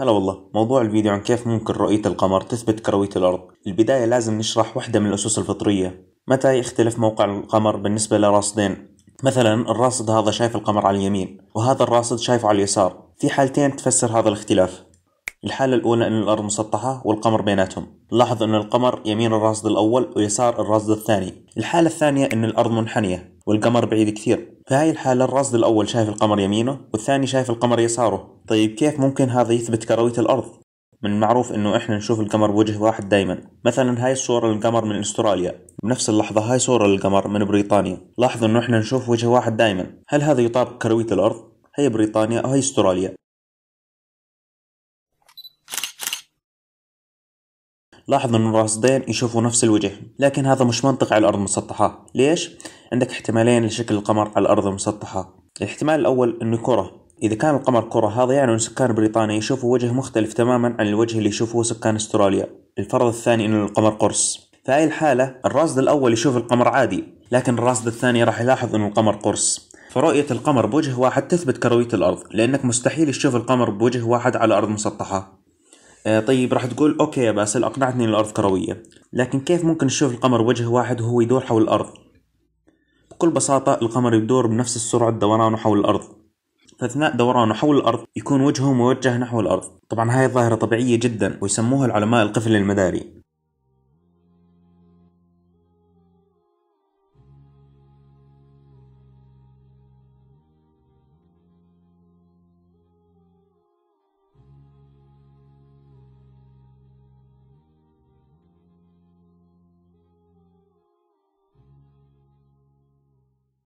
هلا والله موضوع الفيديو عن كيف ممكن رؤية القمر تثبت كروية الأرض البداية لازم نشرح واحدة من الأسس الفطرية متى يختلف موقع القمر بالنسبة لراصدين مثلا الراصد هذا شايف القمر على اليمين وهذا الراصد شايفه على اليسار في حالتين تفسر هذا الاختلاف الحالة الأولى أن الأرض مسطحة والقمر بيناتهم لاحظ أن القمر يمين الراصد الأول ويسار الراصد الثاني الحالة الثانية أن الأرض منحنية والقمر بعيد كثير في هاي الحالة الراصد الأول شايف القمر يمينه والثاني شايف القمر يساره طيب كيف ممكن هذا يثبت كروية الأرض؟ من المعروف انه احنا نشوف القمر بوجه واحد دايما مثلا هاي الصورة للقمر من استراليا بنفس اللحظة هاي صورة للقمر من بريطانيا لاحظوا انه احنا نشوف وجه واحد دايما هل هذا يطابق كروية الأرض؟ هي بريطانيا أو هي استراليا لاحظ أن الراصدين يشوفوا نفس الوجه لكن هذا مش منطق على الأرض المسطحة ليش؟ عندك احتمالين لشكل القمر على الأرض المسطحة الاحتمال الأول أنه كرة إذا كان القمر كرة هذا يعني أن سكان بريطانيا يشوفوا وجه مختلف تماما عن الوجه اللي يشوفوه سكان استراليا الفرض الثاني أن القمر قرص في هاي الحالة الراصد الأول يشوف القمر عادي لكن الراصد الثاني راح يلاحظ أن القمر قرص فرؤية القمر بوجه واحد تثبت كروية الأرض لأنك مستحيل تشوف القمر بوجه واحد على أرض مسطحة آه، طيب راح تقول اوكي باسل اقنعتني ان الارض كرويه لكن كيف ممكن نشوف القمر وجه واحد وهو يدور حول الارض بكل بساطه القمر يدور بنفس سرعه دورانه حول الارض فاثناء دورانه حول الارض يكون وجهه موجه نحو الارض طبعا هاي ظاهره طبيعيه جدا ويسموها العلماء القفل المداري